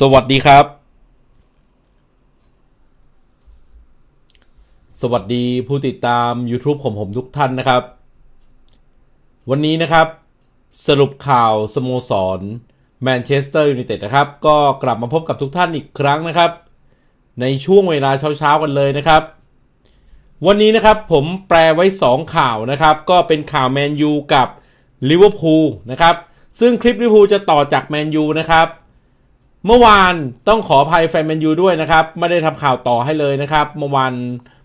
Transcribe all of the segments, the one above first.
สวัสดีครับ สวัสดีผู้ติดตาม YouTube ของผมทุกท่านนะครับ วันนี้นะครับ สรุปข่าวสโมสรแมนเชสเตอร์ยูไนเต็ดนะครับ ก็กลับมาพบกับทุกท่านอีกครั้งนะครับ ในช่วงเวลาเช้าๆกันเลยนะครับ วันนี้นะครับผมแปลไว้ 2 ข่าวนะครับ ก็เป็นข่าวแมนยูกับลิเวอร์พูลนะครับ ซึ่งคลิปลิเวอร์พูลจะต่อจากแมนยูนะครับเมื่อวานต้องขออภัยแฟนแมนยูด้วยนะครับ ไม่ได้ทำข่าวต่อให้เลยนะครับ เมื่อวาน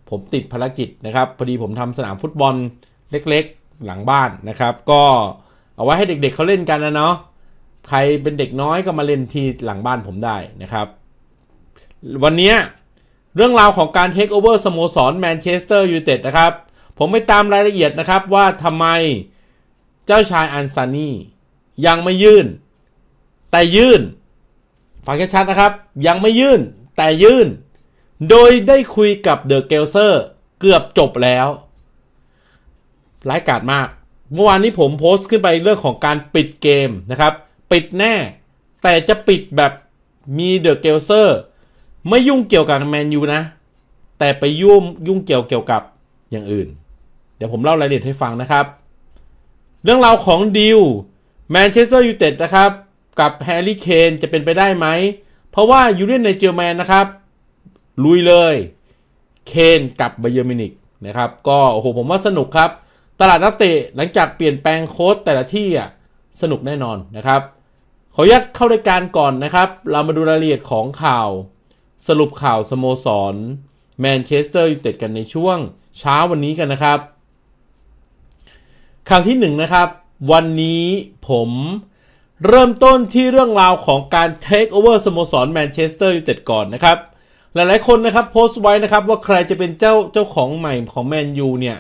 ผมติดภารกิจนะครับ พอดีผมทำสนามฟุตบอลเล็กๆหลังบ้านนะครับ ก็เอาไว้ให้เด็ก ๆเเขาเล่นกันนะเนาะใครเป็นเด็กน้อยก็มาเล่นที่หลังบ้านผมได้นะครับ วันนี้เรื่องราวของการเทคโอเวอร์สโมสรแมนเชสเตอร์ยูไนเต็ดนะครับผมไปตามรายละเอียดนะครับว่าทำไมเจ้าชายอันซานียังไม่ยื่น แต่ยื่นฟังชัดๆนะครับ ยังไม่ยื่นแต่ยื่นโดยได้คุยกับเดอะเกลเซอร์เกือบจบแล้วร้ายกาจมาก เมื่อวานนี้ผมโพสต์ขึ้นไปเรื่องของการปิดเกมนะครับ ปิดแน่ แต่จะปิดแบบมีเดอะเกลเซอร์ไม่ยุ่งเกี่ยวกับแมนยูนะ แต่ไปยุ่งยุ่งเกี่ยวเกี่ยวกับอย่างอื่น เดี๋ยวผมเล่ารายละเอียดให้ฟังนะครับ เรื่องราวของดิวแมนเชสเตอร์ยูไนเต็ดนะครับกับแฮร์รี่เคนจะเป็นไปได้ไหมเพราะว่ายูเรียนในเจอร์แมนนะครับ ลุยเลยเคนกับไบเยอร์มินิกนะครับ ก็โอ้โหผมว่าสนุกครับ ตลาดนักเตะหลังจากเปลี่ยนแปลงโค้ชแต่ละที่อ่ะ สนุกแน่นอนนะครับ ขออนุญาตเข้ารายการก่อนนะครับ เรามาดูรายละเอียดของข่าว สรุปข่าวสโมสร แมนเชสเตอร์ยูไนเต็ดกันในช่วงเช้าวันนี้กันนะครับ ข่าวที่1นนะครับวันนี้ผมเริ่มต้นที่เรื่องราวของการเทคโอเวอร์สโมสรแมนเชสเตอร์ยูไนเต็ดก่อนนะครับ หลายๆ คนนะครับ โพสต์ไว้นะครับ ว่าใครจะเป็นเจ้าเจ้าของใหม่ของแมนยูเนี่ย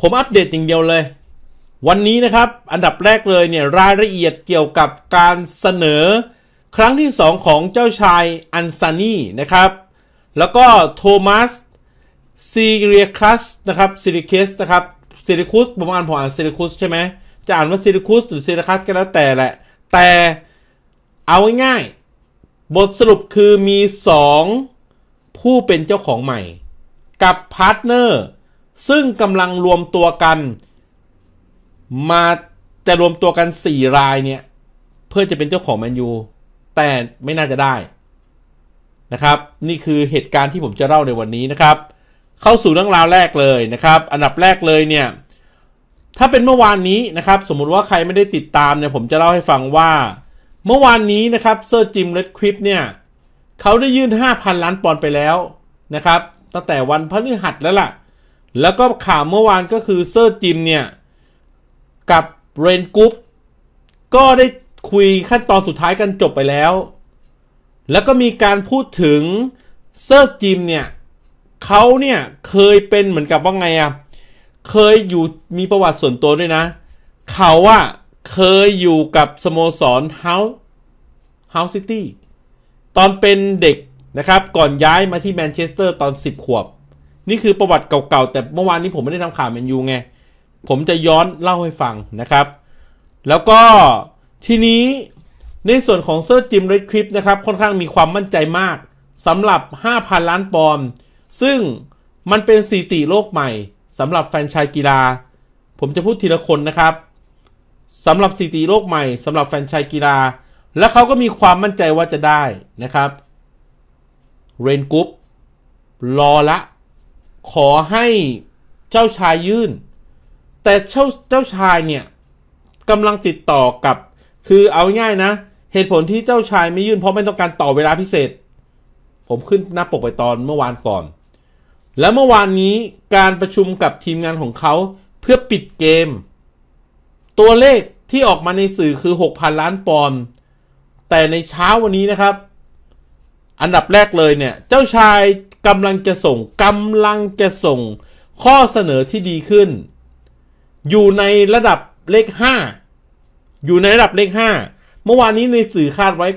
ผมอัปเดตอย่างเดียวเลย วันนี้นะครับ อันดับแรกเลยเนี่ย รายละเอียดเกี่ยวกับการเสนอครั้งที่ 2 ของเจ้าชายอันซานีนะครับ แล้วก็โทมัสซีเรียครัสนะครับซิริเคสนะครับซิริคุสผมอ่านผมอ่านซิริคุสใช่ไหม จะอ่านว่าซิริคุสหรือซิริคัสก็แล้วแต่แหละแต่เอาง่ายๆ บทสรุปคือมี 2 ผู้เป็นเจ้าของใหม่ กับพาร์ทเนอร์ ซึ่งกำลังรวมตัวกัน มาจะรวมตัวกัน 4 รายเนี่ยเพื่อจะเป็นเจ้าของแมนยู แต่ไม่น่าจะได้นะครับนี่คือเหตุการณ์ที่ผมจะเล่าในวันนี้นะครับ เข้าสู่เรื่องราวแรกเลยนะครับ อันดับแรกเลยเนี่ยถ้าเป็นเมื่อวานนี้นะครับสมมุติว่าใครไม่ได้ติดตามเนี่ยผมจะเล่าให้ฟังว่าเมื่อวานนี้นะครับเซอร์จิมเลดคริปเนี่ยเขาได้ยื่น 5,000 ล้านปอนด์ไปแล้วนะครับตั้งแต่วันพฤหัสแล้วล่ะ แล้วก็ข่าวเมื่อวานก็คือเซอร์จิมเนี่ยกับเรนกรุ๊ปก็ได้คุยขั้นตอนสุดท้ายกันจบไปแล้ว แล้วก็มีการพูดถึงเซอร์จิมเนี่ยเขาเนี่ยเคยเป็นเหมือนกับว่าไงอ่ะเคยอยู่มีประวัติส่วนตัวด้วยนะ เขาอะเคยอยู่กับสโมสรเฮาส์เฮาสซิตี้ตอนเป็นเด็กนะครับ ก่อนย้ายมาที่แมนเชสเตอร์ตอน 10 ขวบ นี่คือประวัติเก่าๆ แต่เมื่อวานนี้ผมไม่ได้ทำข่าวแมนยูไง ผมจะย้อนเล่าให้ฟังนะครับ แล้วก็ทีนี้ในส่วนของเซอร์จิมเรดคลิปนะครับ ค่อนข้างมีความมั่นใจมากสำหรับ 5,000 ล้านปอนด์ซึ่งมันเป็นสีติโลกใหม่สำหรับแฟนชายกีฬา ผมจะพูดทีละคนนะครับ สำหรับสิติโลกใหม่ สำหรับแฟนชายกีฬาและเขาก็มีความมั่นใจว่าจะได้นะครับเรนกุ๊ปรอละ ขอให้เจ้าชายยื่น แต่เจ้าเจ้าชายเนี่ยกำลังติดต่อกับ คือเอาง่ายนะ เหตุผลที่เจ้าชายไม่ยื่นเพราะไม่ต้องการต่อเวลาพิเศษ ผมขึ้นหน้าปกไปตอนเมื่อวานก่อนและเมื่อวานนี้การประชุมกับทีมงานของเขาเพื่อปิดเกม ตัวเลขที่ออกมาในสื่อคือ 6,000 ล้านปอนด์แต่ในเช้าวันนี้นะครับ อันดับแรกเลยเนี่ย เจ้าชายกำลังจะส่งกำลังจะส่งข้อเสนอที่ดีขึ้น อยู่ในระดับเลข 5 อยู่ในระดับเลข 5 เมื่อวานนี้ในสื่อคาดไว้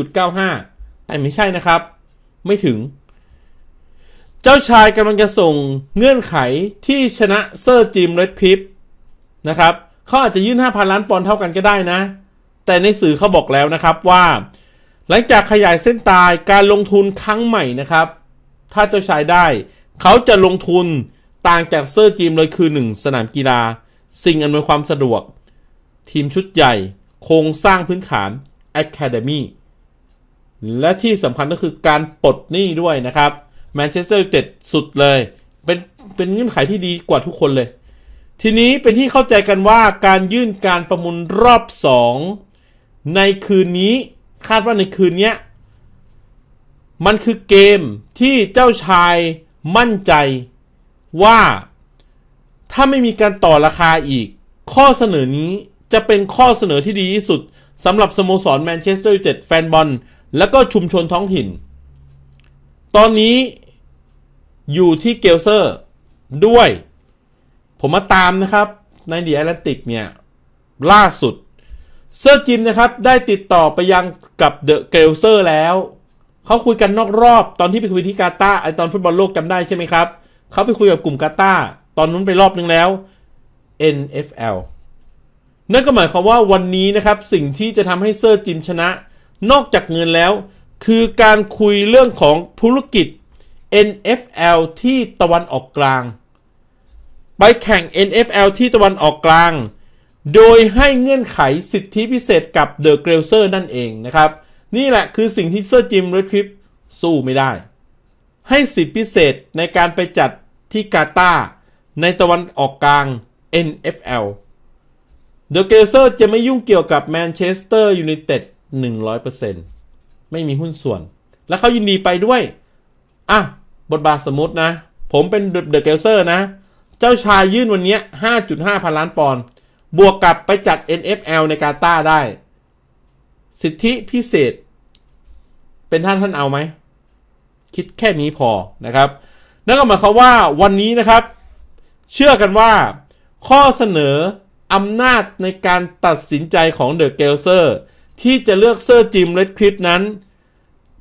5.95 แต่ไม่ใช่นะครับ ไม่ถึงเจ้าชายกำลังจะส่งเงื่อนไขที่ชนะเซอร์จิมเรดพิฟนะครับ เขาอาจจะยื่น5,000 ล้านปอนด์เท่ากันก็ได้นะ แต่ในสื่อเขาบอกแล้วนะครับว่า หลังจากขยายเส้นตายการลงทุนครั้งใหม่นะครับ ถ้าเจ้าชายได้ เขาจะลงทุนต่างจากเซอร์จิมเลยคือ 1 สนามกีฬา สิ่งอำนวยความสะดวก ทีมชุดใหญ่โครงสร้างพื้นฐาน Academy และที่สำคัญก็คือการปลดหนี้ด้วยนะครับแมนเชสเตอร์เต็ดสุดเลย เป็นเป็นเงื่อนไขที่ดีกว่าทุกคนเลย ทีนี้เป็นที่เข้าใจกันว่าการยื่นการประมูลรอบ 2 ในคืนนี้คาดว่าในคืนนี้ มันคือเกมที่เจ้าชายมั่นใจ ว่า ถ้าไม่มีการต่อราคาอีก ข้อเสนอนี้จะเป็นข้อเสนอที่ดีที่สุดสำหรับสโมสรแมนเชสเตอร์ยูไนเต็ดแฟนบอลและก็ชุมชนท้องถิ่นตอนนี้อยู่ที่เกลเซอร์ ด้วย ผมมาตามนะครับในเดียแอตแลนติกเนี่ย ล่าสุด เซอร์จิม นะครับ ได้ติดต่อไปยังกับเดอะเกลเซอร์แล้ว เขาคุยกันนอกรอบตอนที่ไปคุยที่กาตาไอตอนฟุตบอลโลกจำได้ใช่ไหมครับเขาไปคุยกับกลุ่มกาตาตอนนั้นไปรอบนึงแล้ว NFL นั่นก็หมายความว่าวันนี้นะครับ สิ่งที่จะทำให้เซอร์จิมชนะนอกจากเงินแล้วคือการคุยเรื่องของธุรกิจ NFL ที่ตะวันออกกลาง ไปแข่ง NFL ที่ตะวันออกกลาง โดยให้เงื่อนไขสิทธิพิเศษกับเดอะเกรลเซอร์นั่นเองนะครับ นี่แหละคือสิ่งที่เซอร์จิมเรดคริปสู้ไม่ได้ ให้สิทธิพิเศษในการไปจัดที่กาตาในตะวันออกกลาง NFL เดอะเกรเซอร์จะไม่ยุ่งเกี่ยวกับแมนเชสเตอร์ยูไนเต็ด100%ไม่มีหุ้นส่วน แล้วเขายินดีไปด้วย อ่ะ บทบาทสมมตินะ ผมเป็นเดอะเกลเซอร์นะ เจ้าชายยื่นวันนี้ 5.5 พันล้านปอนด์บวกกับไปจัด NFL ในกาตาได้ สิทธิพิเศษ เป็นท่านท่านเอาไหม คิดแค่นี้พอนะครับ นั่นก็หมายความว่าวันนี้นะครับ เชื่อกันว่า ข้อเสนออำนาจในการตัดสินใจของเดอะเกลเซอร์ที่จะเลือกเซอร์จิมเรดคลิปนั้น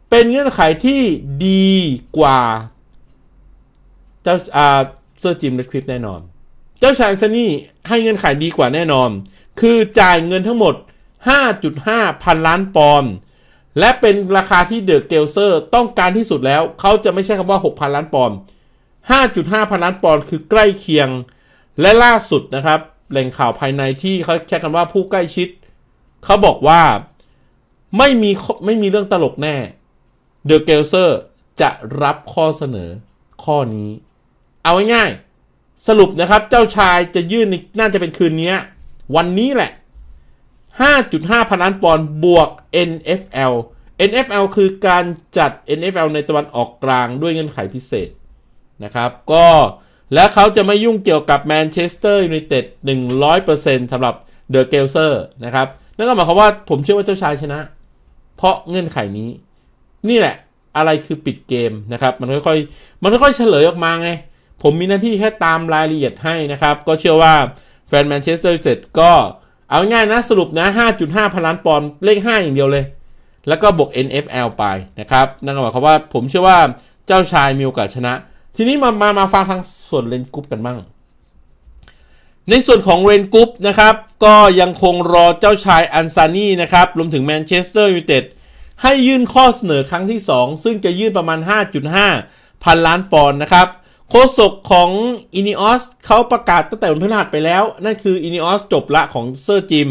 เป็นเงื่อนไขที่ดีกว่าเจ้าอาเซอร์จิมเรดคลิปแน่นอน เจ้าชายซันนี่ ให้เงื่อนไขดีกว่าแน่นอน คือจ่ายเงินทั้งหมด 5.5 พันล้านปอนด์และเป็นราคาที่เดอะเกลเซอร์ต้องการที่สุดแล้ว เขาจะไม่ใช่คำว่า 6 พันล้านปอนด์ 5.5 พันล้านปอนด์คือใกล้เคียงและล่าสุดนะครับแหล่งข่าวภายในที่เขาแช้กันว่าผู้ใกล้ชิดเขาบอกว่า ไม่มี ไม่มีเรื่องตลกแน่เดอะเกลเซอร์จะรับข้อเสนอข้อนี้ เอาง่ายๆสรุปนะครับเจ้าชายจะยื่นน่าจะเป็นคืนนี้ วันนี้แหละ 5.5 พันล้านปอนด์บวก NFL NFL คือการจัด NFL ในตะวันออกกลางด้วยเงินไขพิเศษนะครับ ก็และเขาจะไม่ยุ่งเกี่ยวกับแมนเชสเตอร์ยูไนเต็ด100%สำหรับเดอะเกลเซอร์นะครับนั่นก็หมายความว่าผมเชื่อว่าเจ้าชายชนะ เพราะเงื่อนไขนี้ นี่แหละอะไรคือปิดเกมนะครับมันค่อยๆมันค่อยๆเฉลยออกมาไง ผมมีหน้าที่แค่ตามรายละเอียดให้นะครับก็เชื่อว่า แฟนแมนเชสเตอร์ยูไนเต็ดก็เอาง่ายนะสรุปนะ5.5 พันล้านปอนด์เลข 5 อย่างเดียวเลย แล้วก็บวก NFL ไปนะครับนั่นก็หมายความว่าผมเชื่อว่าเจ้าชายมีโอกาสชนะ ทีนี้มา มา มาฟังทางส่วนเลนกรุ๊ปกันบ้างในส่วนของเรนกรุ๊ปนะครับ ก็ยังคงรอเจ้าชายอันซานี่นะครับ รวมถึงแมนเชสเตอร์ยูไนเต็ดให้ยื่นข้อเสนอครั้งที่ 2 ซึ่งจะยื่นประมาณ 5.5 พันล้านปอนด์นะครับ โคศกของอินิออสเขาประกาศตั้งแต่วันพฤหัสไปแล้ว นั่นคืออินิออสจบละของเซอร์จิม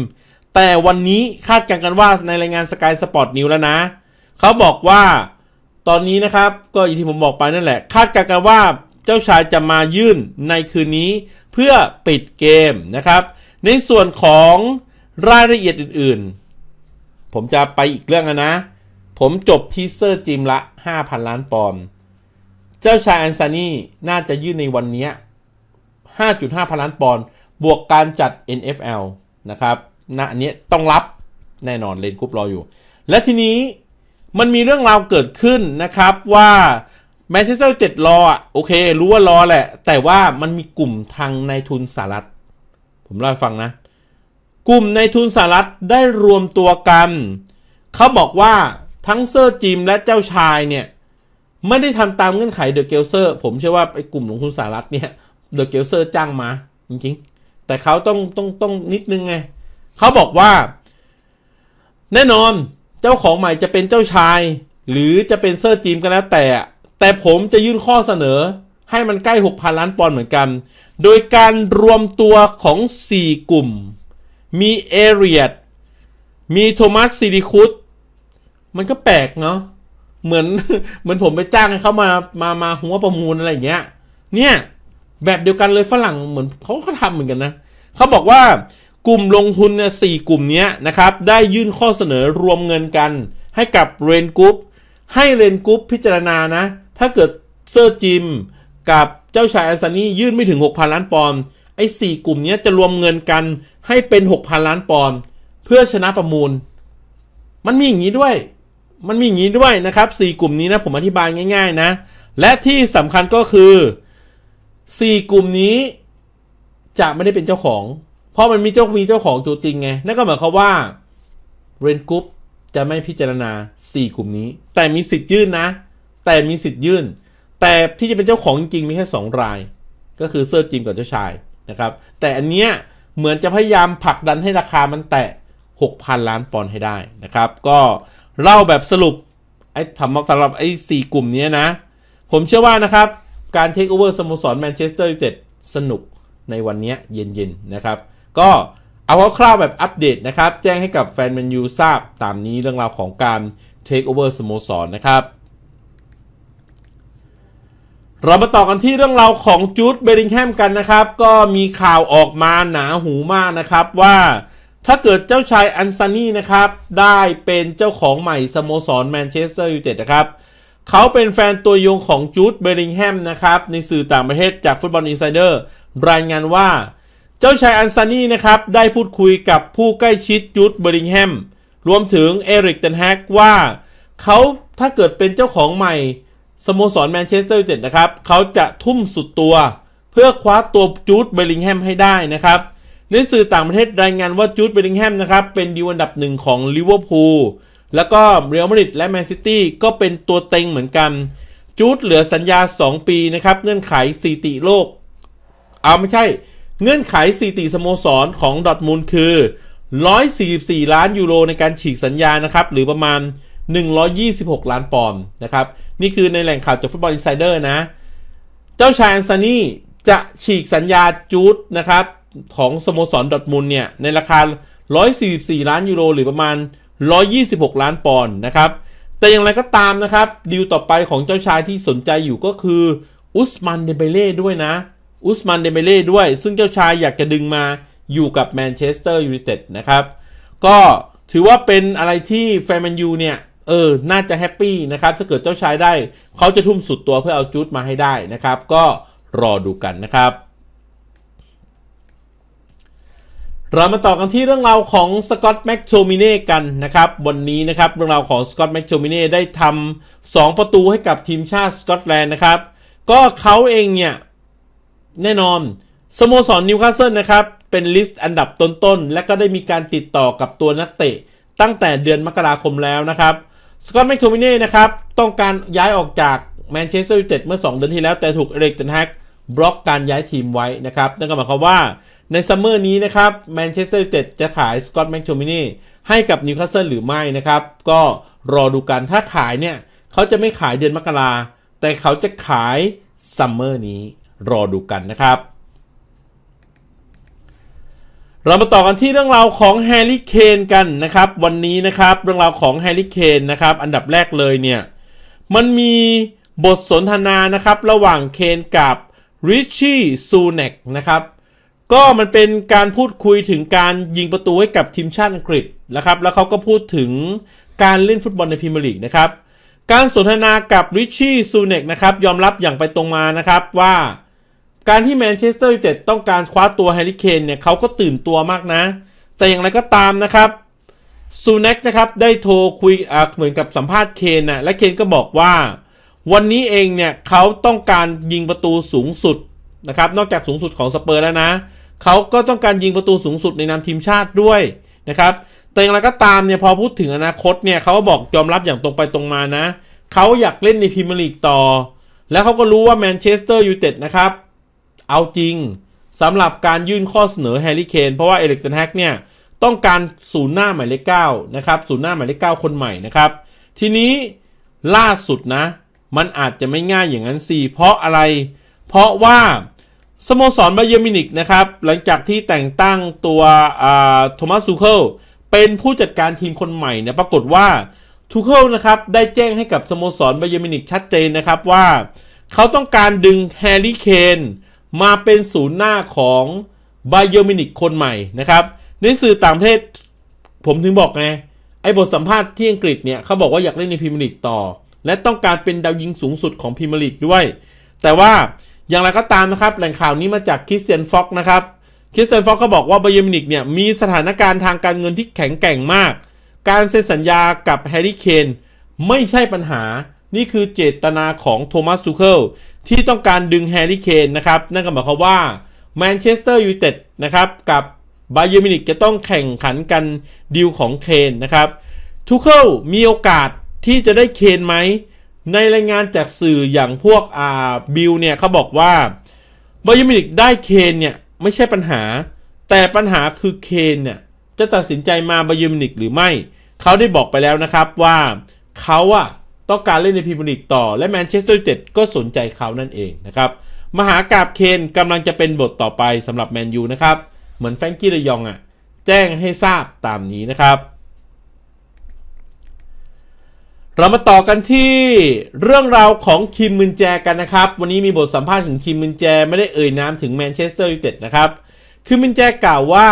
แต่วันนี้คาดการณ์กันว่าในรายงานสกายสปอร์ตนิวแล้วนะเขาบอกว่าตอนนี้นะครับ ก็อย่างที่ผมบอกไปนั่นแหละคาดการณ์กันว่าเจ้าชายจะมายื่นในคืนนี้เพื่อปิดเกมนะครับ ในส่วนของรายละเอียดอื่นๆ ผมจะไปอีกเรื่องนะ ผมจบทีเซอร์จิมละ 5,000 ล้านปอนด์เจ้าชายอันซานี่น่าจะยื่นในวันนี้ 5.5พันล้านปอนด์บวกการจัด NFL นะครับนะอันนี้ต้องรับแน่นอนเลนกรุ๊ปรออยู่ และทีนี้มันมีเรื่องราวเกิดขึ้นนะครับว่าแมนเชสเตอร์เจ็ดรออ่ะโอเครู้ว่ารอแหละ แต่ว่ามันมีกลุ่มทางนายทุนสหรัฐผมเล่าให้ฟังนะ กลุ่มนายทุนสหรัฐได้รวมตัวกัน เขาบอกว่าทั้งเซอร์จิมและเจ้าชายเนี่ยไม่ได้ทำตามเงื่อนไขเดอะเกลเซอร์ผมเชื่อว่าไอ้กลุ่มลงทุนสหรัฐเนี่ยเดอะเกลเซอร์จ้างมาจริงๆแต่เขาต้องต้องต้องนิดนึงไงเขาบอกว่า แน่นอนเจ้าของใหม่จะเป็นเจ้าชาย หรือจะเป็นเซอร์จิมก็แล้วแต่แต่ผมจะยื่นข้อเสนอให้มันใกล้ 6,000 ล้านปอนด์เหมือนกัน โดยการรวมตัวของ 4 กลุ่ม มีเอเรียดมีโทมัสซิริคุตมันก็แปลกเนาะ เหมือนเหมือนผมไปจ้างให้เขามา มา มา หัวประมูลอะไรอย่างเงี้ย เนี่ย แบบเดียวกันเลยฝรั่งเหมือนเขาก็ทำเหมือนกันนะ เขาบอกว่ากลุ่มลงทุนเนี่ยสี่กลุ่มนี้นะครับ ได้ยื่นข้อเสนอรวมเงินกันให้กับเรนกรุ๊ปให้เรนกรุ๊ปพิจารณานะถ้าเกิดเซอร์จิมกับเจ้าชายอัสซานียื่นไม่ถึง 6,000 ล้านปอนด์ไอ้สี่กลุ่มนี้จะรวมเงินกันให้เป็น 6,000 ล้านปอนด์เพื่อชนะประมูล มันมีอย่างนี้ด้วย มันมีอย่างนี้ด้วยนะครับสี่กลุ่มนี้นะผมอธิบายง่ายๆนะและที่สำคัญก็คือสี่กลุ่มนี้จะไม่ได้เป็นเจ้าของ เพราะมันมีเจ้ามีเจ้าของตัวจริงไงนั่นก็หมายความว่าเรนกรุ๊ปจะไม่พิจารณา 4 กลุ่มนี้ แต่มีสิทธิ์ยื่นนะแต่มีสิทธิ์ยื่น แต่ที่จะเป็นเจ้าของจริงมีแค่2ราย ก็คือเซอร์จิมกับเจ้าชายนะครับ แต่อันเนี้ยเหมือนจะพยายามผลักดันให้ราคามันแตะ6,000 ล้านปอนด์ให้ได้นะครับ ก็เล่าแบบสรุปไอ้ทำสำหรับไอ้สี่กลุ่มนี้นะ ผมเชื่อว่านะครับ การเทคโอเวอร์สโมสรแมนเชสเตอร์ยูไนเต็ดสนุกในวันนี้เย็นๆนะครับ ก็เอาคร่าวๆแบบอัปเดตนะครับ แจ้งให้กับแฟนแมนยูทราบตามนี้เรื่องราวของการเทคโอเวอร์สโมสรนะครับเรามาต่อกันที่เรื่องราวของจูดเบริงแฮมกันนะครับ ก็มีข่าวออกมาหนาหูมากนะครับว่าถ้าเกิดเจ้าชายอันซานี่นะครับได้เป็นเจ้าของใหม่สโมสรแมนเชสเตอร์ยูไนเต็ดนะครับเขาเป็นแฟนตัวยงของจูดเบริงแฮมนะครับในสื่อต่างประเทศจากฟุตบอลอินไซเดอร์รายงานว่าเจ้าชายอันซานี่นะครับได้พูดคุยกับผู้ใกล้ชิดจูดเบริงแฮมรวมถึงเอริกเดนแฮกว่าเขาถ้าเกิดเป็นเจ้าของใหม่สโมสรแมนเชสเตอร์ยูไนเต็ดนะครับเขาจะทุ่มสุดตัว เพื่อคว้าตัวจูดเบลลิงแฮมให้ได้นะครับ ในสื่อต่างประเทศรายงานว่าจูดเบลลิงแฮมนะครับ เป็นดีวอันดับหนึ่งของลิเวอร์พูลแล้วก็เรอัลมาดริดและแมนซิตี้ก็เป็นตัวเต็งเหมือนกันจูดเหลือสัญญา 2 ปีนะครับ เงื่อนไขสีติโลก เอาไม่ใช่เงื่อนไขสีติสโมสรของดอทมูลคือ 144 ล้านยูโรในการฉีกสัญญานะครับหรือประมาณ126 ล้านปอนด์นะครับนี่คือในแหล่งข่าวจากฟุตบอลอินไซเดอร์นะ เจ้าชายอันซานี่จะฉีกสัญญาจูดนะครับของสโมสรดอทมุลเนี่ยในราคา 144 ล้านยูโรหรือประมาณ 126 ล้านปอนด์นะครับแต่อย่างไรก็ตามนะครับดีลต่อไปของเจ้าชายที่สนใจอยู่ก็คืออุสมันเดเบเล่ด้วยนะอุสมันเดเบเล่ด้วย ซึ่งเจ้าชายอยากจะดึงมาอยู่กับแมนเชสเตอร์ยูไนเต็ดนะครับ ก็ถือว่าเป็นอะไรที่แฟนแมนยูเนี่ยเออ น่าจะแฮปปี้นะครับ ถ้าเกิดเจ้าชายได้ เขาจะทุ่มสุดตัวเพื่อเอาจุดมาให้ได้นะครับ ก็รอดูกันนะครับ เรามาต่อกันที่เรื่องราวของสกอตแม็กโชมิเน่กันนะครับ วันนี้นะครับ เรื่องราวของสกอตแม็กโชมิเน่ได้ทำสองประตูให้กับทีมชาติสกอตแลนด์นะครับ ก็เขาเองเนี่ย แน่นอนสโมสรนิวคาสเซิลนะครับ เป็นลิสต์อันดับต้นๆ และก็ได้มีการติดต่อกับตัวนักเตะ ตั้งแต่เดือนมกราคมแล้วนะครับสกอตแมคโทมิเน่นะครับ ต้องการย้ายออกจากแมนเชสเตอร์ยูไนเต็ดเมื่อ 2 เดือนที่แล้วแต่ถูกเอริกเทนฮักบล็อกการย้ายทีมไว้นะครับนั่นก็หมายความว่าในซัมเมอร์นี้นะครับแมนเชสเตอร์ยูไนเต็ดจะขายสกอตแมคโทมิเน่ให้กับนิวคาสเซิลหรือไม่นะครับ ก็รอดูกันถ้าขายเนี่ย เขาจะไม่ขายเดือนมกราแต่เขาจะขายซัมเมอร์นี้รอดูกันนะครับเรามาต่อกันที่เรื่องราวของแฮร์รี่ เคนกันนะครับ วันนี้นะครับเรื่องราวของแฮร์รี่ เคนนะครับอันดับแรกเลยเนี่ย มันมีบทสนทนานะครับ ระหว่างเคนกับริชชี่ซูเนกนะครับก็มันเป็นการพูดคุยถึงการยิงประตูให้กับทีมชาติอังกฤษนะครับ แล้วเขาก็พูดถึงการเล่นฟุตบอลในพรีเมียร์ลีกนะครับการสนทนากับริชชี่ซูเนกนะครับยอมรับอย่างไปตรงมานะครับว่าการที่แมนเชสเตอร์ยูไนเต็ดต้องการคว้าตัวแฮร์รี่เคนเนี่ยเขาก็ตื่นตัวมากนะ แต่อย่างไรก็ตามนะครับซูเน็กนะครับได้โทรคุยเหมือนกับสัมภาษณ์เคนนะและเคนก็บอกว่า วันนี้เองเนี่ยเขาต้องการยิงประตูสูงสุดนะครับ นอกจากสูงสุดของสเปอร์แล้วนะ เขาก็ต้องการยิงประตูสูงสุดในนามทีมชาติด้วยนะครับ แต่อย่างไรก็ตามเนี่ยพอพูดถึงอนาคตเนี่ยเขาก็บอกยอมรับอย่างตรงไปตรงมานะ เขาอยากเล่นในพรีเมียร์ลีกต่อ แล้วเขาก็รู้ว่าแมนเชสเตอร์ยูไนเต็ดนะครับเอาจริงสำหรับการยื่นข้อเสนอแฮร์รี่เคน เพราะว่าเอลิกสันแฮกเนี่ย ต้องการศูนย์หน้าหมายเลขเก้านะครับศูนย์หน้าหมายเลขเก้าคนใหม่นะครับ ทีนี้ล่าสุดนะ มันอาจจะไม่ง่ายอย่างนั้นสิเพราะอะไร เพราะว่า สโมสรบาเยอร์มินิกนะครับ หลังจากที่แต่งตั้งตัวโทมัสซูเคิลเป็นผู้จัดการทีมคนใหม่เนี่ยปรากฏว่าทูเคิลนะครับได้แจ้งให้กับสโมสรบาเยอร์มินิกชัดเจนนะครับว่าเขาต้องการดึงแฮร์รี่เคนมาเป็นศูนย์หน้าของไบโอมินิกคนใหม่ นะครับ ในสื่อต่างประเทศ ผมถึงบอกไงไอ้บทสัมภาษณ์ที่อังกฤษเนี่ยเขาบอกว่าอยากเล่นในพรีเมียร์ลีกต่อ และต้องการเป็นดาวยิงสูงสุดของพรีเมียร์ลีกด้วย แต่ว่าอย่างไรก็ตามนะครับ แหล่งข่าวนี้มาจากคริสเตียนฟ็อกนะครับคริสเตียนฟ็อกเขาบอกว่าไบโอมินิกเนี่ยมีสถานการณ์ทางการเงินที่แข็งแกร่งมากการเซ็นสัญญากับแฮร์รี่เคนไม่ใช่ปัญหานี่คือเจตนาของโทมัสซูเคิลที่ต้องการดึงแฮร์รี่เคนนะครับ นั่นก็หมายความว่าแมนเชสเตอร์ยูไนเต็ดนะครับ กับบาเยอร์มินิกจะต้องแข่งขันกันดีลของเคนนะครับทูเคิลมีโอกาสที่จะได้เคนไหมในรายงานจากสื่ออย่างพวกอาบิลเนี่ยเขาบอกว่าบาเยอร์มินิกได้เคนเนี่ย ไม่ใช่ปัญหา แต่ปัญหาคือเคนเนี่ย จะตัดสินใจมาบาเยอร์มินิกหรือไม่ เขาได้บอกไปแล้วนะครับว่าเขาอะต้องการเล่นในพรีเมียร์ลีกต่อและแมนเชสเตอร์ยูไนเต็ดก็สนใจเขานั่นเองนะครับมหากราบเคนกำลังจะเป็นบทต่อไปสำหรับแมนยูนะครับ เหมือนแฟรงกี้ระยองอะ่ะแจ้งให้ทราบตามนี้นะครับ เรามาต่อกันที่เรื่องราวของคิมมินแจกันนะครับ วันนี้มีบทสัมภาษณ์ของคิมมินแจไม่ได้เอ่ยนามถึงแมนเชสเตอร์ยูไนเต็ดนะครับคือมินแจกล่าวว่า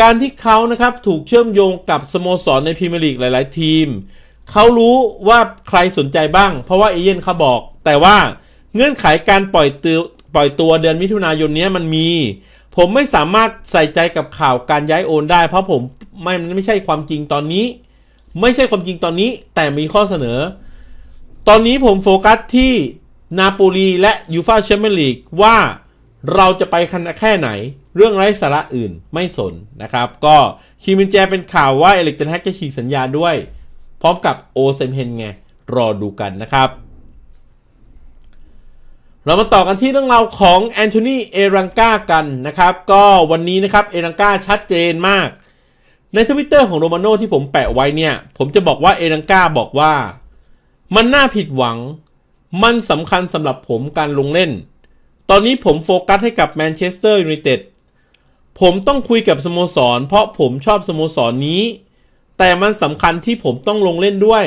การที่เขานะครับถูกเชื่อมโยงกับสโมสรในพรีเมียร์ลีกหลาย ๆ ทีมเขารู้ว่าใครสนใจบ้างเพราะว่าเอเย่นเขาบอก แต่ว่าเงื่อนไขาการปล่อยตัวปล่อยตัวเดือนมิถุนายนนี้มันมี ผมไม่สามารถใส่ใจกับข่าวการย้ายโอนได้เพราะผมไม่มันไม่ใช่ความจริงตอนนี้ ไม่ใช่ความจริงตอนนี้แต่มีข้อเสนอ ตอนนี้ผมโฟกัสที่นาโปลีและยูฟาแชมเปี้ยนลีกว่าเราจะไปคันแค่ไหน เรื่องไร้สาระอื่นไม่สนนะครับ ก็คีมินแจเป็นข่าวว่าเอลิกเทนแฮกจะฉีกสัญญาด้วยพร้อมกับโอเซมเฮนไง รอดูกันนะครับ เรามาต่อกันที่เรื่องราวของแอนโทนีเอรังกากันนะครับ ก็วันนี้นะครับเอรังกาชัดเจนมาก ในทวิตเตอร์ของโรมาโนที่ผมแปะไว้เนี่ย ผมจะบอกว่าเอรังกาบอกว่า มันน่าผิดหวัง มันสำคัญสำหรับผมการลงเล่น ตอนนี้ผมโฟกัสให้กับแมนเชสเตอร์ยูไนเต็ดผมต้องคุยกับสโมสร เพราะผมชอบสโมสรนนี้แต่มันสำคัญที่ผมต้องลงเล่นด้วย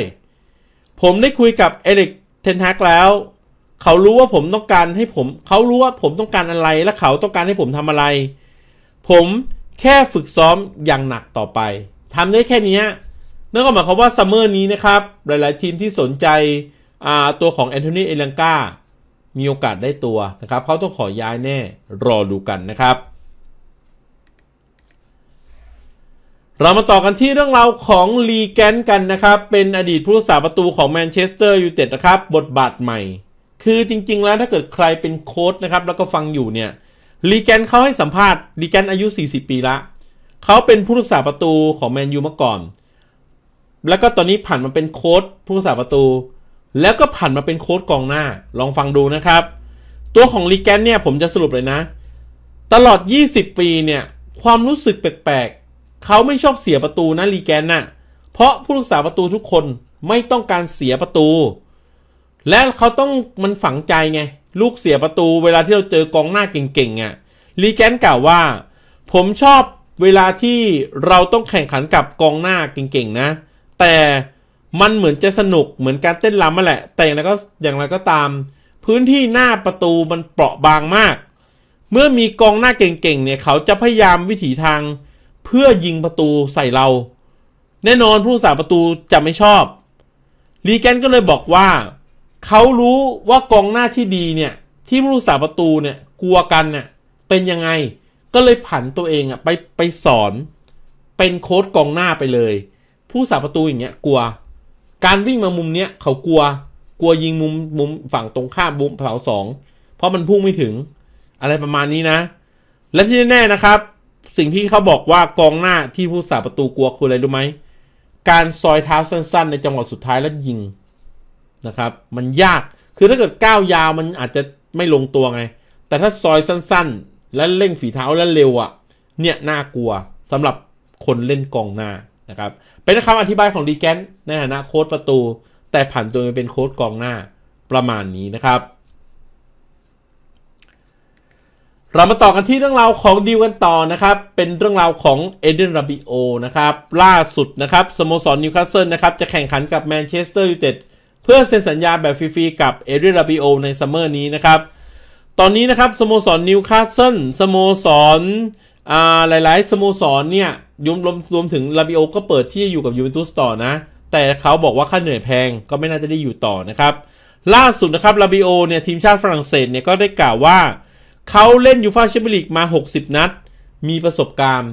ผมได้คุยกับเอริกเทนฮักแล้ว เขารู้ว่าผมต้องการให้ผม เขารู้ว่าผมต้องการอะไรและเขาต้องการให้ผมทำอะไร ผมแค่ฝึกซ้อมอย่างหนักต่อไปทำได้แค่นี้นั่นก็หมายความว่าซัมเมอร์นี้นะครับ หลาย ๆทีมที่สนใจตัวของแอนโทนีเอลังกามีโอกาสได้ตัวนะครับ เขาต้องขอย้ายแน่ รอดูกันนะครับเรามาต่อกันที่เรื่องราวของลีแกนกันนะครับ เป็นอดีตผู้รักษาประตูของแมนเชสเตอร์ยูไนเต็ดนะครับ บทบาทใหม่ คือจริงๆแล้วถ้าเกิดใครเป็นโค้ชนะครับแล้วก็ฟังอยู่เนี่ย ลีแกนเขาให้สัมภาษณ์ ลีแกนอายุ40 ปีละเขาเป็นผู้รักษาประตูของแมนยูมาก่อน แล้วก็ตอนนี้ผ่านมาเป็นโค้ชผู้รักษาประตู แล้วก็ผ่านมาเป็นโค้ชกองหน้า ลองฟังดูนะครับ ตัวของลีแกนเนี่ยผมจะสรุปเลยนะ ตลอด 20 ปีเนี่ยความรู้สึกแปลกเขาไม่ชอบเสียประตูนะลีแกนนะ่ะเพราะผู้รักษาประตูทุกคนไม่ต้องการเสียประตู และเขาต้องมันฝังใจไงลูกเสียประตูเวลาที่เราเจอกองหน้าเก่งๆอะ่ะลีแกนกล่าวว่า ผมชอบเวลาที่เราต้องแข่งขันกับกองหน้าเก่งๆนะแต่มันเหมือนจะสนุกเหมือนการเต้นรำมาแหละ แต่อย่างไรก็อย่างไรก็ตาม พื้นที่หน้าประตูมันเปราะบางมาก เมื่อมีกองหน้าเก่งๆเนี่ยเขาจะพยายามวิถีทางเพื่อยิงประตูใส่เรา แน่นอนผู้สาประตูจะไม่ชอบลีแกนก็เลยบอกว่าเขารู้ว่ากองหน้าที่ดีเนี่ยที่ผู้สาประตูเนี่ยกลัวกันเนี่ยเป็นยังไงก็เลยผันตัวเองอะไปไปสอน เป็นโค้ดกองหน้าไปเลย ผู้สาประตูอย่างเงี้ยกลัว การวิ่งมามุมเนี้ยเขากลัวกลัวยิงมุมมุมฝั่งตรงข้ามมุมเสาสอง เพราะมันพุ่งไม่ถึง อะไรประมาณนี้นะ และที่แน่ๆนะครับสิ่งที่เขาบอกว่ากองหน้าที่ผู้สาประตูกลัวคืออะไรรู้ไหม การซอยเท้าสั้น ๆ ในจังหวะสุดท้ายแล้วยิงนะครับ มันยากคือถ้าเกิดก้าวยาวมันอาจจะไม่ลงตัวไง แต่ถ้าซอยสั้น ๆ และเร่งฝีเท้าและเร็วอะ่ะเนี่ยน่ากลัวสำหรับคนเล่นกองหน้านะครับ เป็นคำอธิบายของดีแกนในฐานะโค้ดประตู แต่ผันตัวมาเป็นโค้ดกองหน้าประมาณนี้นะครับเรามาต่อกันที่เรื่องราวของดีลกันต่อนะครับ เป็นเรื่องราวของเอเดนราบิโอนะครับ ล่าสุดนะครับ สโมสรนิวคาสเซิลนะครับ จะแข่งขันกับแมนเชสเตอร์ยูไนเต็ดเพื่อเซ็นสัญญาแบบฟรีๆกับเอเดนราบิโอในซัมเมอร์นี้นะครับ ตอนนี้นะครับ สโมสรนิวคาสเซิลสโมสรหลายๆ สโมสรเนี่ยยุมรวมรวมถึงราบิโอก็เปิดที่จะอยู่กับยูเวนตุสต่อนะ แต่เขาบอกว่าค่าเหนื่อยแพงก็ไม่น่าจะได้อยู่ต่อนะครับล่าสุดนะครับราบิโอเนี่ยทีมชาติฝรั่งเศสเนี่ยก็ได้กล่าวว่าเขาเล่นยูฟาแชมเปี้ยนลีกมา 60 นัด มีประสบการณ์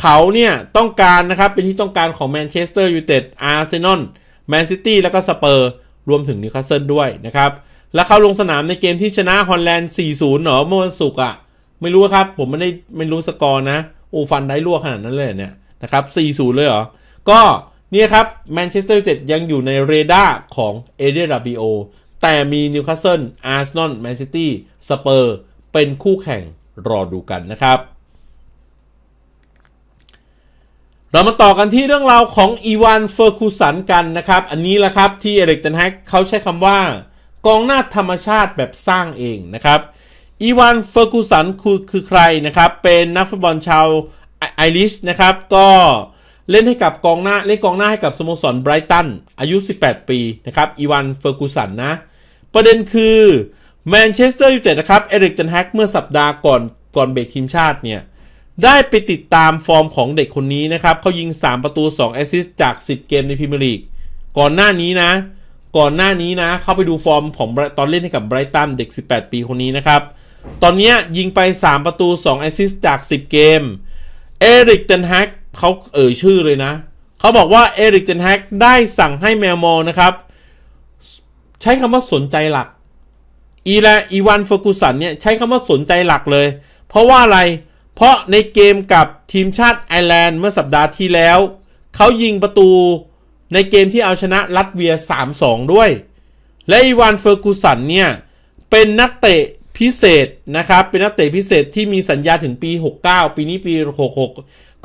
เขาเนี่ย ต้องการนะครับ เป็นที่ต้องการของแมนเชสเตอร์ยูไนเต็ด อาร์เซนอลแมนซิตี้ แล้วก็สเปอร์ รวมถึงนิวคาสเซิลด้วยนะครับ แล้วเขาลงสนามในเกมที่ชนะฮอลแลนด์ 4-0เหรอ เมื่อวันศุกร์อ่ะ ไม่รู้ครับ ผมไม่ได้ไม่รู้สกอร์นะ โอฟันได้รั่วขนาดนั้นเลยเนี่ย นะครับ 4-0 เลยเหรอ ก็เนี่ยครับ แมนเชสเตอร์ยูไนเต็ดยังอยู่ในเรดาร์ของเอเดรียบิโอ แต่มีนิวคาสเซิลอาร์เซนอลแมนซิตี้ สเปอร์เป็นคู่แข่งรอดูกันนะครับ เรามาต่อกันที่เรื่องราวของอีวานเฟอร์คูสันกันนะครับ อันนี้แหละครับ ที่เอริกเทนแฮกเขาใช้คำว่า กองหน้าธรรมชาติแบบสร้างเองนะครับอีวานเฟอร์กูสันคือคือใครนะครับ เป็นนักฟุตบอลชาวไอริชนะครับ ก็เล่นให้กับกองหน้าเล่นกองหน้าให้กับสโมสรไบรตันอายุ 18 ปีนะครับอีวานเฟอร์กูสันนะ ประเด็นคือแมนเชสเตอร์ยูไนเต็ดนะครับเอริกตันแฮกเมื่อสัปดาห์ก่อนก่อนเบรกทีมชาติเนี่ย ได้ไปติดตามฟอร์มของเด็กคนนี้นะครับเขายิง 3 ประตู 2 แอสซิสต์จาก 10 เกมในพรีเมียร์ลีก ก่อนหน้านี้นะ ก่อนหน้านี้นะเข้าไปดูฟอร์มของตอนเล่นให้กับไบรตันเด็ก 18 ปีคนนี้นะครับ ตอนนี้ยิงไป 3 ประตู 2 แอสซิสต์จาก 10 เกมเอริกตันแฮกเขาเอ่ยชื่อเลยนะเขาบอกว่าเอริกตันแฮกได้สั่งให้แมวมอนะครับใช้คำว่าสนใจหลักอีแลอีวานเฟอร์กูสันเนี่ยใช้คำว่าสนใจหลักเลย เพราะว่าอะไรเพราะในเกมกับทีมชาติไอร์แลนด์เมื่อสัปดาห์ที่แล้ว เขายิงประตูในเกมที่เอาชนะลัตเวีย 3-2 ด้วย และอีวานเฟอร์กูสันเนี่ยเป็นนักเตะพิเศษนะครับเป็นนักเตะพิเศษที่มีสัญญาถึงปี 69 ปีนี้ปี 66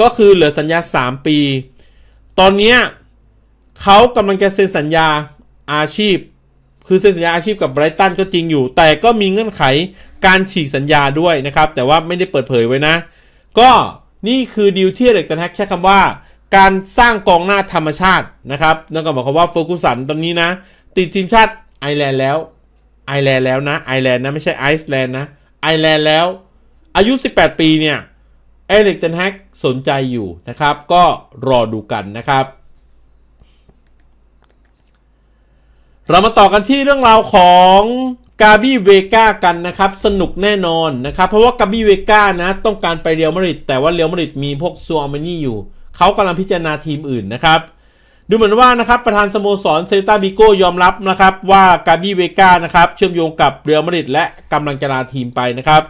ก็คือเหลือสัญญา 3 ปี ตอนนี้เขากำลังจะเซ็นสัญญาอาชีพคือเซ็นสัญญาอาชีพกับไบรตันก็จริงอยู่ แต่ก็มีเงื่อนไขการฉีกสัญญาด้วยนะครับ แต่ว่าไม่ได้เปิดเผยไว้นะ ก็นี่คือดีลที่เด็กตันแฮกใช้คำว่า การสร้างกองหน้าธรรมชาตินะครับนั่นก็หมายความว่าโฟกุสันตอนนี้นะ ติดทีมชาติไอแลนด์แล้วไอแลนด์แล้วนะไอแลนด์นะไม่ใช่ไอซ์แลนด์นะไอแลนด์แล้วอายุ 18 ปีเนี่ยเอเล็กตันแฮกสนใจอยู่นะครับ ก็รอดูกันนะครับเรามาต่อกันที่เรื่องราวของกาบี้เวก้ากัน นะครับ สนุกแน่นอนนะครับ เพราะว่ากาบี้เวก้านะ ต้องการไปเรียวมาริดแต่ว่าเรียวมาริดมีพวกซัวมานี่อยู่ เขากำลังพิจารณาทีมอื่นนะครับ ดูเหมือนว่านะครับประธานสโมสรเซตาบิโกยอมรับนะครับ ว่ากาบี้เวก้านะครับเชื่อมโยงกับเรียวมาริดและกำลังจะลาทีมไปนะครับ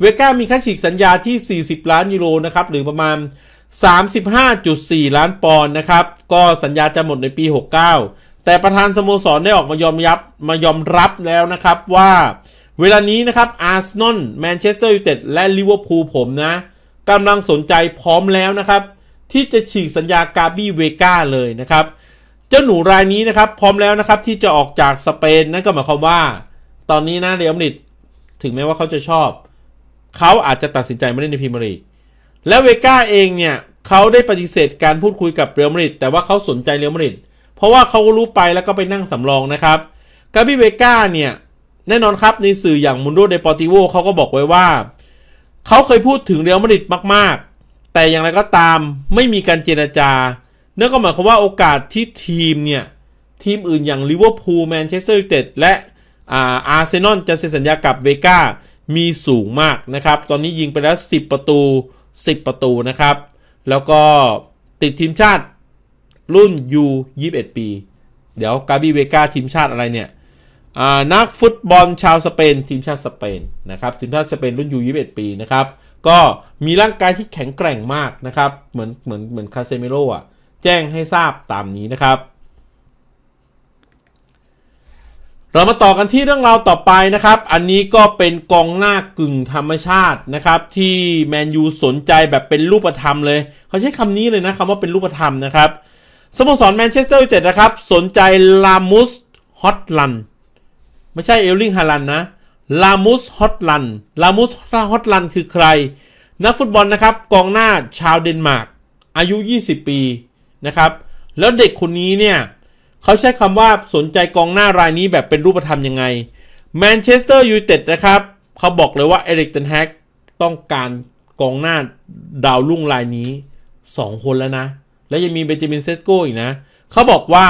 เวก้ามีค่าฉีกสัญญาที่ 40 ล้านยูโรนะครับหรือประมาณ 35.4 ล้านปอนด์นะครับก็สัญญาจะหมดในปี 69แต่ประธานสโมสรได้ออกมายอมรับมายอมรับแล้วนะครับว่าเวลานี้นะครับอาร์เซนอลแมนเชสเตอร์ยูไนเต็ดและลิเวอร์พูลผมนะกำลังสนใจพร้อมแล้วนะครับ ที่จะฉีกสัญญากาบี้เวก้าเลยนะครับ เจ้าหนูรายนี้นะครับพร้อมแล้วนะครับที่จะออกจากสเปนนั่นก็หมายความว่า ตอนนี้นะเรอัลมาดริดถึงแม้ว่าเขาจะชอบ เขาอาจจะตัดสินใจไม่เล่นในพรีเมียร์ลีกและเวก้าเองเนี่ยเขาได้ปฏิเสธการพูดคุยกับเรอัลมาดริดแต่ว่าเขาสนใจเรอัลมาดริดเพราะว่าเขารู้ไปแล้วก็ไปนั่งสำรองนะครับกาบิเวก้าเนี่ย แน่นอนครับในสื่ออย่างมุนโดเดปอติโวเขาก็บอกไว้ว่า เขาเคยพูดถึงเรอยวมาดริดมาก ๆ แต่อย่างไรก็ตามไม่มีการเจรจาเนื่องก็หมายความว่าโอกาสที่ทีมเนี่ย ทีมอื่นอย่างลิเวอร์พูลแมนเชสเตอร์ยูไนเต็ดและอาร์เซนอลจะเซ็นสัญญากับเวก้ามีสูงมากนะครับ ตอนนี้ยิงไปแล้ว10 ประตู 10 ประตูนะครับแล้วก็ติดทีมชาติรุ่น U21 ปีเดี๋ยวกาบิเวกาทีมชาติอะไรเนี่ยนักฟุตบอลชาวสเปนทีมชาติสเปนนะครับทีมชาติสเปนรุ่น U21 ปีนะครับก็มีร่างกายที่แข็งแกร่งมากนะครับเหมือนเหมือนเหมือนคาเซมิโร่อะแจ้งให้ทราบตามนี้นะครับ เรามาต่อกันที่เรื่องราวต่อไปนะครับ อันนี้ก็เป็นกองหน้ากึ่งธรรมชาตินะครับ ที่แมนยูสนใจแบบเป็นรูปธรรมเลย เขาใช้คำนี้เลยนะคำว่าเป็นรูปธรรมนะครับสโมสรแมนเชสเตอร์ยูไนเต็ดนะครับ สนใจลามุสฮอตลันไม่ใช่เอลลิงฮาลันนะลามุสฮอตลันลามุสฮอตลันคือใคร นักฟุตบอลนะครับกองหน้าชาวเดนมาร์กอายุ 20 ปีนะครับแล้วเด็กคนนี้เนี่ย เขาใช้คำว่าสนใจกองหน้ารายนี้แบบเป็นรูปธรรมยังไงแมนเชสเตอร์ยูไนเต็ดนะครับ เขาบอกเลยว่าเอริกเทนแฮกต้องการกองหน้าดาวรุ่งรายนี้ 2 คนแล้วนะและยังมีเบนจามินเซสโกอีกนะ เขาบอกว่า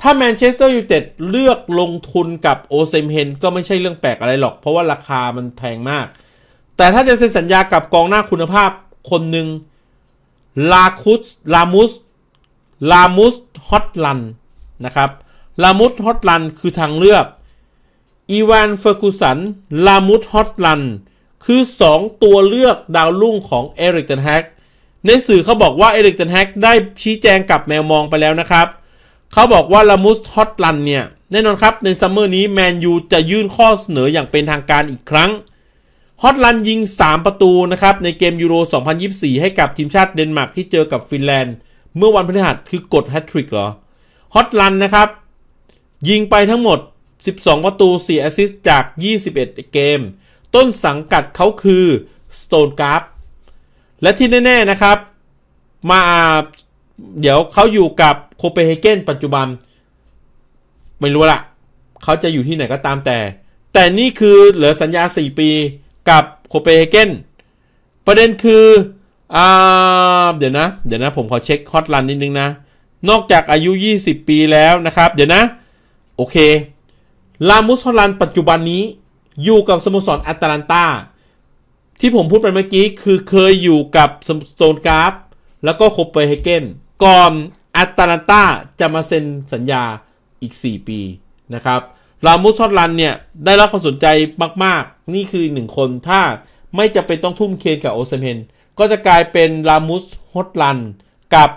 ถ้าแมนเชสเตอร์ยูไนเต็ดเลือกลงทุนกับโอเซมเฮนก็ไม่ใช่เรื่องแปลกอะไรหรอก เพราะว่าราคามันแพงมาก แต่ถ้าจะเซ็นสัญญากับกองหน้าคุณภาพคนหนึ่งลาคุสลามุสลามุสฮอตลันนะครับลามุสฮอตลันคือทางเลือกอีวานเฟอร์กูสันลามุสฮอตลันคือ 2 ตัวเลือกดาวรุ่งของเอริกเทนแฮกในสื่อเขาบอกว่า เอริกเทนแฮกได้ชี้แจงกับแมวมองไปแล้วนะครับ เขาบอกว่า ลามุส ฮอตลันเนี่ย แน่นอนครับ ในซัมเมอร์นี้ แมนยูจะยื่นข้อเสนออย่างเป็นทางการอีกครั้ง ฮอตลันยิง 3 ประตูนะครับ ในเกมยูโร2024 ให้กับทีมชาติเดนมาร์กที่เจอกับฟินแลนด์ เมื่อวันพฤหัสคือกดแฮตทริกเหรอฮอตลันนะครับยิงไปทั้งหมด 12ประตู4แอสซิสต์จาก21เกมต้นสังกัดเขาคือสโตนกราฟและที่แน่ ๆ นะครับ มาเดี๋ยวเขาอยู่กับโคเปนเฮเกนปัจจุบัน ไม่รู้ละเขาจะอยู่ที่ไหนก็ตามแต่ แต่นี่คือเหลือสัญญา 4 ปีกับโคเปนเฮเกนประเด็นคืออเดี๋ยวนะเดี๋ยวนะผมขอเช็คฮอตลันนิดนึงนะ นอกจากอายุ 20 ปีแล้วนะครับ เดี๋ยวนะ โอเค ลามุสฮอลันปัจจุบันนี้อยู่กับสโมสรแอตแลนตาที่ผมพูดไปเมื่อกี้คือเคยอยู่กับโซนกราฟ แล้วก็โคเปเฮเกนก่อนอัตาลนตาจะมาเซ็นสัญญาอีก 4 ปี นะครับรามุสซอดลันเนี่ย ได้รับความสนใจมาก ๆ นี่คือหนึ่งคนถ้าไม่จะเป็นต้องทุ่มเคนกับโอเซเมนก็จะกลายเป็นรามุสฮอตลันกับ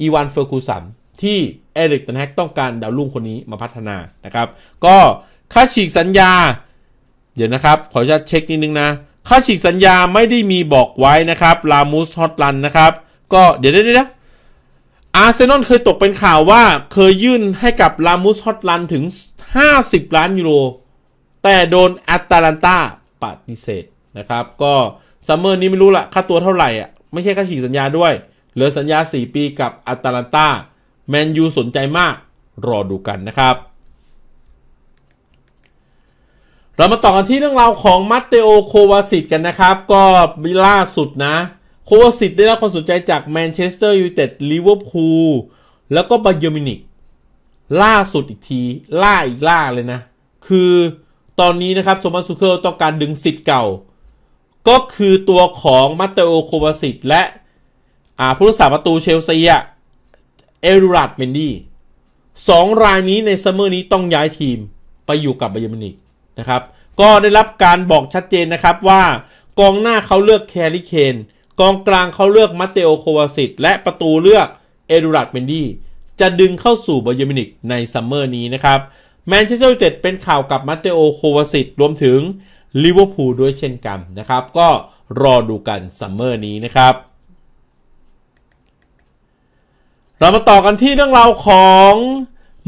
อีวานเฟอร์คูสันที่เอริกตันแฮกต้องการดาวรุ่งคนนี้มาพัฒนานะครับก็ค่าฉีกสัญญาเดี๋ยวนะครับขอจะเช็คนิดนึงนะค่าฉีกสัญญาไม่ได้มีบอกไว้นะครับลามูสฮอตลันนะครับ ก็เดี๋ยวเดี๋ยวอาร์เซนอลเคยตกเป็นข่าวว่าเคยยื่นให้กับลามูสฮอตลันถึง 50 ล้านยูโรแต่โดนแอตแลนตาปฏิเสธนะครับก็ซัมเมอร์นี้ไม่รู้ละค่าตัวเท่าไหร่อ่ะไม่ใช่ค่าฉีกสัญญาด้วย เหลือสัญญา 4 ปีกับแอตแลนตาแมนยูสนใจมากรอดูกันนะครับเรามาต่อกันที่เรื่องราวของมัตเตโอโควาสิตกันนะครับ ก็ล่าสุดนะโควาสิตได้รับความสนใจจากแมนเชสเตอร์ยูไนเต็ดลิเวอร์พูลแล้วก็บาเยอร์มินิกล่าสุดอีกทีล่าอีกล่าเลยนะ คือตอนนี้นะครับโทมัสซูเคิลต้องการดึงสิทธิ์เก่า ก็คือตัวของมัตเตโอโควาสิตและ อ่า ผู้รักษาประตูเชลซีอะเอรูรัตเมนดี้สองรายนี้ในซัมเมอร์นี้ต้องย้ายทีมไปอยู่กับบาเยอร์มินิกนะครับ ก็ได้รับการบอกชัดเจนนะครับว่า กองหน้าเขาเลือกแคริเคนกองกลางเขาเลือกมาเตโอโควาสิตและประตูเลือกเอดูรัตเมนดี้จะดึงเข้าสู่บอยมินิกในซัมเมอร์นี้นะครับแมนเชสเตอร์ยูไนเต็ดเป็นข่าวกับมาเตโอโควาสิตรวมถึงลิเวอร์พูลด้วยเช่นกันนะครับ ก็รอดูกันซัมเมอร์นี้นะครับ เรามาต่อกันที่เรื่องราวของ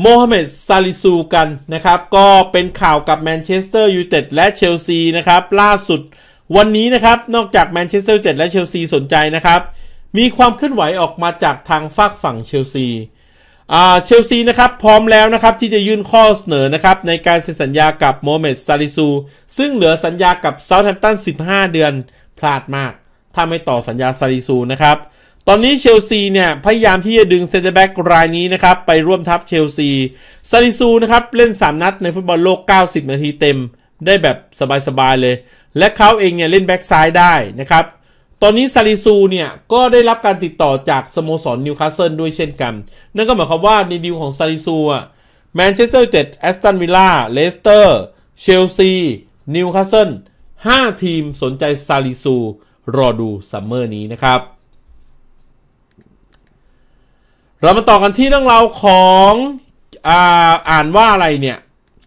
โมฮัมเหม็ดซาลิซู กันนะครับ ก็เป็นข่าวกับแมนเชสเตอร์ยูไนเต็ดและเชลซีนะครับ ล่าสุดวันนี้นะครับ นอกจากแมนเชสเตอร์ยูไนเต็ดและเชลซีสนใจนะครับ มีความเคลื่อนไหวออกมาจากทางฝากฝั่งเชลซีเชลซีนะครับพร้อมแล้วนะครับ ที่จะยื่นข้อเสนอนะครับ ในการเซ็นสัญญากับโมฮัมเหม็ดซาลิซู ซึ่งเหลือสัญญากับเซาท์แฮมป์ตัน 15 เดือน พลาดมาก ถ้าไม่ต่อสัญญาซาลิซูนะครับตอนนี้เชลซีเนี่ย พยายามที่จะดึงเซนเตอร์แบ็กรายนี้นะครับ ไปร่วมทัพเชลซีซาลิซูนะครับ เล่น3นัดในฟุตบอลโลก 90นาทีเต็ม ได้แบบสบายๆเลย และเขาเองเนี่ย เล่นแบ็กซ้ายได้นะครับ ตอนนี้ซาลิซูเนี่ย ก็ได้รับการติดต่อจากสโมสรนิวคาสเซิลด้วยเช่นกัน นั่นก็หมายความว่าในดีลของซาลิซูอ่ะแมนเชสเตอร์ยูไนเต็ดแอสตันวิลล่าเลสเตอร์เชลซีนิวคาสเซิล5ทีมสนใจซาลิซูรอดูซัมเมอร์นี้นะครับเรามาต่อกันที่เรื่องราวของอ่าอ่านว่าอะไรเนี่ย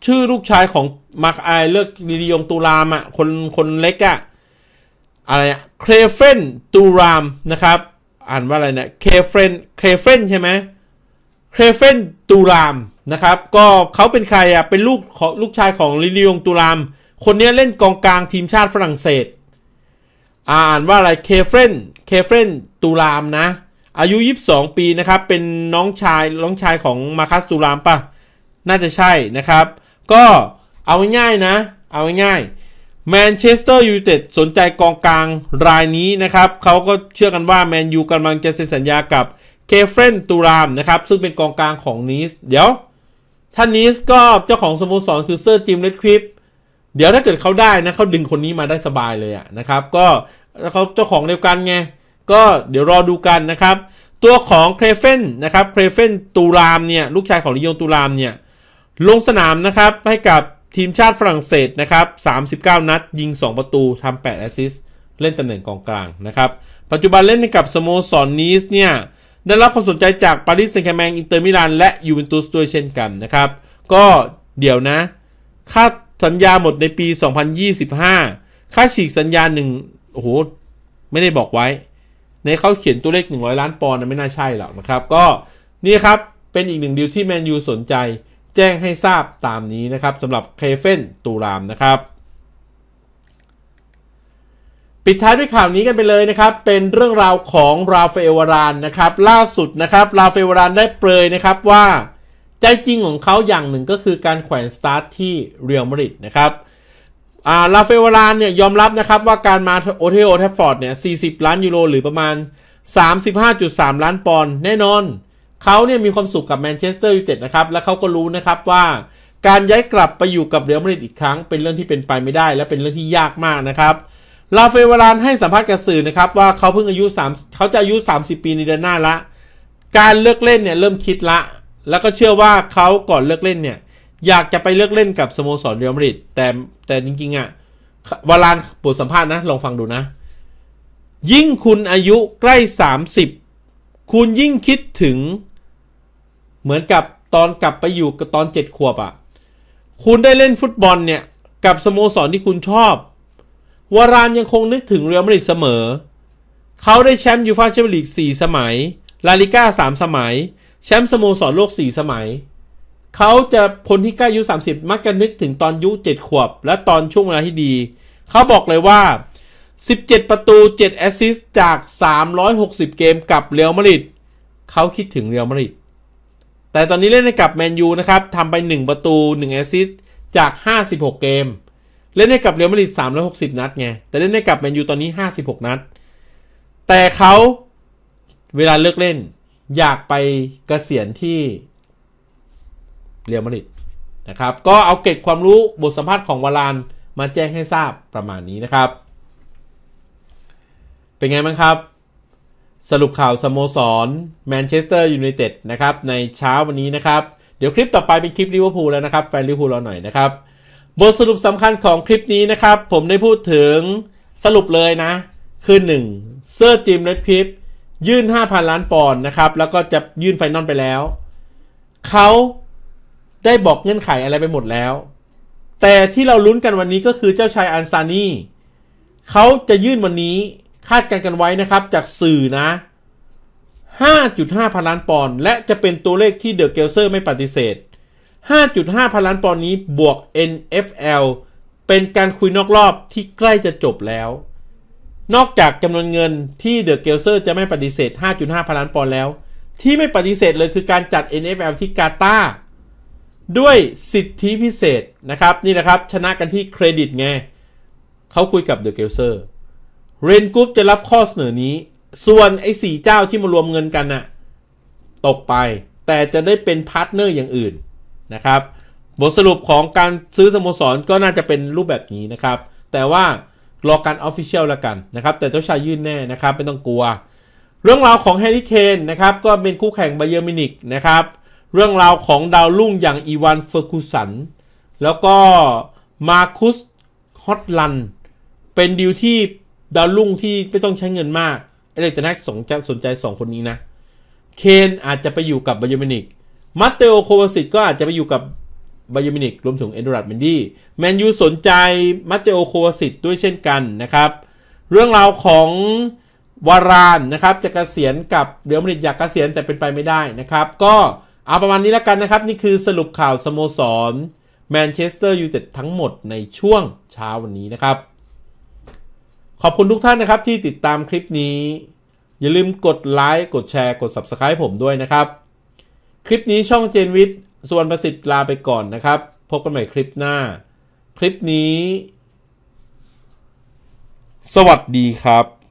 ชื่อลูกชายของมาร์คไอเลือกดิยงตูรามอะ่ะคนคนเล็กอะ่ะอะไรอะเครเฟนตูรามนะครับ อ่านว่าอะไรเนี่ยเคเฟนเครเฟนใช่ไหมเครเฟนตูรามนะครับก็เขาเป็นใครอะ่ะเป็นลูกของลูกชายของลิลิยงตูราม คนนี้เล่นกองกลางทีมชาติฝรั่งเศส อ่านว่าอะไรเคเฟนเคเฟนตูรามนะอายุ 22 ปี นะครับ เป็นน้องชายน้องชายของมาคัสตูรามปะน่าจะใช่นะครับ ก็เอาง่ายๆนะ เอาง่ายๆแมนเชสเตอร์ยูไนเต็ดสนใจกองกลางรายนี้นะครับ เขาก็เชื่อกันว่าแมนยูกำลังจะเซ็นสัญญากับเคเฟนตูรามนะครับ ซึ่งเป็นกองกลางของนีส เดี๋ยวท่านนีสก็เจ้าของสโมสรคือเซอร์จิมเลดคริป เดี๋ยวถ้าเกิดเขาได้นะเขาดึงคนนี้มาได้สบายเลยอะนะครับ ก็เขาเจ้าของเดียวกันไงก็เดี๋ยวรอดูกันนะครับ ตัวของเครเฟนนะครับเครเฟนตูรามเนี่ย ลูกชายของลิยงตูรามเนี่ย ลงสนามนะครับ ให้กับทีมชาติฝรั่งเศสนะครับ 39 นัด ยิง 2 ประตูทำ8แอสซิสเล่นตำแหน่งกองกลางนะครับ ปัจจุบันเล่นให้กับสโมสรนนีสเนี่ย ได้รับความสนใจจากปารีสแซงต์แช์แมงอินเตอร์มิลานและยูเวนตุสด้วยเช่นกันนะครับก็เดี๋ยวนะค่าสัญญาหมดในปี 2025 ค่าฉีกสัญญาหนึ่งโอ้โหไม่ได้บอกไว้ในเขาเขียนตัวเลข100 ล้านปอนด์ไม่น่าใช่หรอกนะครับ ก็นี่ครับเป็นอีกหนึ่งดีลที่แมนยูสนใจแจ้งให้ทราบตามนี้นะครับสำหรับเคเฟนตูรามนะครับ ปิดท้ายด้วยข่าวนี้กันไปเลยนะครับ เป็นเรื่องราวของราฟาเอลวารานนะครับ ล่าสุดนะครับ ราฟาเอลวารานได้เปรยนะครับว่า ใจจริงของเขาอย่างหนึ่งก็คือการแขวนสตาร์ท ที่เรียลมาดริดนะครับอ่าลาเฟวารานเนี่ยยอมรับนะครับว่าการมาโอเทโอแทฟฟอร์ดเนี่ย40 ล้านยูโรหรือประมาณ 35.3 ล้านปอนด์แน่นอน เขาเนี่ยมีความสุขกับแมนเชสเตอร์ยูไนเต็ดนะครับ และเขาก็รู้นะครับว่าการย้ายกลับไปอยู่กับเรอัลมาดริดอีกครั้งเป็นเรื่องที่เป็นไปไม่ได้ และเป็นเรื่องที่ยากมากนะครับ ลาเฟวารานให้สัมภาษณ์กับสื่อนะครับว่าเขาเพิ่งอายุ3เขาจะอายุ 30 ปีในเดือนหน้าละ การเลิกเล่นเนี่ยเริ่มคิดละ แล้วก็เชื่อว่าเขาก่อนเลิกเล่นเนี่ยอยากจะไปเลือกเล่นกับสโมสรเรอัลมาดริดแต่แต่จริงๆอะวาลานบทสัมภาษณ์นะ ลองฟังดูนะ ยิ่งคุณอายุใกล้ 30 คุณยิ่งคิดถึง เหมือนกับตอนกลับไปอยู่กับตอนเจ็ดขวบอะ่ะคุณได้เล่นฟุตบอลเนี่ย กับสโมสรที่คุณชอบ วารานยังคงนึกถึงเรอัลมาดริดเสมอ เขาได้แชมป์ยูฟ่าแชมเปี้ยนลีก 4 สมัย ลาลิก้า3 สมัยแชมป์สโมสรโลก 4 สมัยเขาจะคนที่ใกล้อายุ 30 มักจะนึกถึงตอนอายุ 7 ขวบ และตอนช่วงเวลาที่ดี เขาบอกเลยว่า 17 ประตู7แอสซิสต์จาก 360 เกม กับเรอัลมาดริด เขาคิดถึงเรอัลมาดริด แต่ตอนนี้เล่นให้กับแมนยูนะครับทำไป1ประตู1แอสซิสต์จาก 56 เกม เล่นให้กับเรอัลมาดริด360 นัดไงแต่เล่นให้กับแมนยูตอนนี้ 56 นัดแต่เขาเวลาเลิกเล่นอยากไปกเกษียณที่เรียลมาดริดนะครับ ก็เอาเกร็ดความรู้บทสัมภาษณ์ของวารานมาแจ้งให้ทราบประมาณนี้นะครับ เป็นไงบ้างครับ สรุปข่าวสโมสรแมนเชสเตอร์ยูไนเต็ดนะครับในเช้าวันนี้นะครับ เดี๋ยวคลิปต่อไปเป็นคลิปลิเวอร์พูลแล้วนะครับแฟนลิเวอร์พูลรอหน่อยนะครับ บทสรุปสำคัญของคลิปนี้นะครับ ผมได้พูดถึงสรุปเลยนะ คือ 1. เซอร์จิมเรดคลิปยื่น 5,000 ล้านปอนด์นะครับแล้วก็จะยื่นไฟนอลไปแล้วเขาได้บอกเงื่อนไขอะไรไปหมดแล้ว แต่ที่เราลุ้นกันวันนี้ก็คือเจ้าชายอันซานีเขาจะยื่นวันนี้คาดการกันไว้นะครับจากสื่อนะ 5.5พันล้านปอนด์และจะเป็นตัวเลขที่เดอะเกลเซอร์ไม่ปฏิเสธ 5.5พันล้านปอนด์นี้บวก NFL เป็นการคุยนอกรอบที่ใกล้จะจบแล้ว นอกจากจำนวนเงินที่เดอะเกลเซอร์จะไม่ปฏิเสธ 5.5พันล้านปอนด์แล้ว ที่ไม่ปฏิเสธเลยคือการจัด NFL ที่กาตาร์ด้วยสิทธิพิเศษนะครับ นี่นะครับชนะกันที่เครดิตไงเขาคุยกับเดอะเกลเซอร์เรนกรุ๊ปจะรับข้อเสนอนี้ ส่วน ไอ้สี่เจ้าที่มารวมเงินกันนะ่ะตกไป แต่จะได้เป็นพาร์ทเนอร์อย่างอื่นนะครับ บทสรุปของการซื้อสโมสร ก็น่าจะเป็นรูปแบบนี้นะครับ แต่ว่ารอการออฟฟิเชียลละกันนะครับ แต่เจ้าชายยื่นแน่นะครับ ไม่ต้องกลัวเรื่องราวของแฮร์รี่เคนนะครับก็เป็นคู่แข่งไบเยอร์มินิกนะครับเรื่องราวของดาวรุ่งอย่างอีวานเฟอร์กูสันแล้วก็มาคุสฮอตลันเป็นดิวที่ดาวรุ่งที่ไม่ต้องใช้เงินมากเอเลตนักสนใจสองคนนี้นะเคนอาจจะไปอยู่กับบายมินิกมัตเตโอโควาสิตก็อาจจะไปอยู่กับบายมินิกรวมถึงเอ็นดรัตเมนดี้แมนยูสนใจมัตเตโอโควาสิตด้วยเช่นกันนะครับ เรื่องราวของวารานนะครับจะกะเกษียณกับเดี๋ยวมริตอยากเกษียณแต่เป็นไปไม่ได้นะครับ ก็เอาประมาณนี้แล้วกันนะครับ นี่คือสรุปข่าวสโมสร แมนเชสเตอร์ยูไนเต็ดทั้งหมดในช่วงเช้าวันนี้นะครับ ขอบคุณทุกท่านนะครับที่ติดตามคลิปนี้ อย่าลืมกดไลค์กดแชร์กด Subscribe ผมด้วยนะครับ คลิปนี้ช่องเจนวิทย์ส่วนประสิทธิ์ลาไปก่อนนะครับ พบกันใหม่คลิปหน้า คลิปนี้ สวัสดีครับ